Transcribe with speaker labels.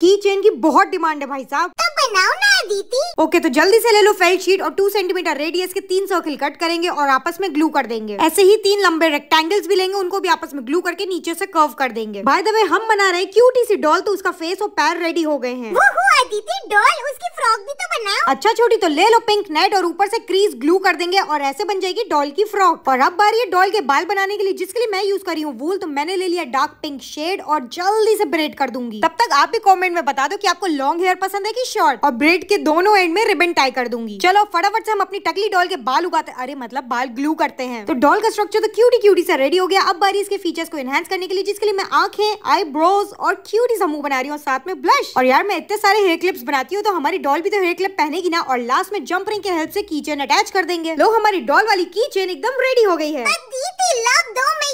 Speaker 1: की चेन की बहुत डिमांड है भाई साहब तो बनाओ ना दीदी ओके तो जल्दी से ले लो फेल शीट और टू सेंटीमीटर रेडियस के तीन सर्किल कट करेंगे और आपस में ग्लू कर देंगे ऐसे ही तीन लंबे रेक्टेंगल्स भी लेंगे उनको भी आपस में ग्लू करके नीचे से कर्व कर देंगे बाय द वे हम बना रहे क्यूटी सी डॉल तो उसका फेस और पैर रेडी हो गए हैं डॉल उसकी फ्रॉक भी तो अच्छा छोटी तो ले लो पिंक नेट और ऊपर से क्रीज ग्लू कर देंगे और ऐसे बन जाएगी डॉल की फ्रॉक और अब बारी है डॉल के बाल बनाने के लिए जिसके लिए मैं यूज कर रही हूँ वूल तो मैंने ले लिया डार्क पिंक शेड और जल्दी से ब्रेड कर दूंगी तब तक आप भी कॉमेंट में बता दो की आपको लॉन्ग हेयर पसंद है की शॉर्ट और ब्रेड के दोनों एंड में रिबन टाई कर दूंगी चलो फटाफट से हम अपनी टकली डॉल के बाल उगाते अरे मतलब बाल ग्लू करते हैं तो डॉल का स्ट्रक्चर तो क्यूटी क्यूटी से रेडी हो गया अब बारी इसके फीचर्स को एनहेंस करने के लिए जिसके लिए मैं आंखें ब्रोज और क्यूटी समूह बना रही हूँ साथ में ब्लश और यार मैं इतने सारे हेयर क्लिप्स बनाती हूँ तो हमारी डॉल भी तो हेयर क्लिप ये पहनेगी ना और लास्ट में जंप रिंग के हेल्प से की अटैच कर देंगे लो हमारी डॉल वाली की एकदम रेडी हो गई है दो में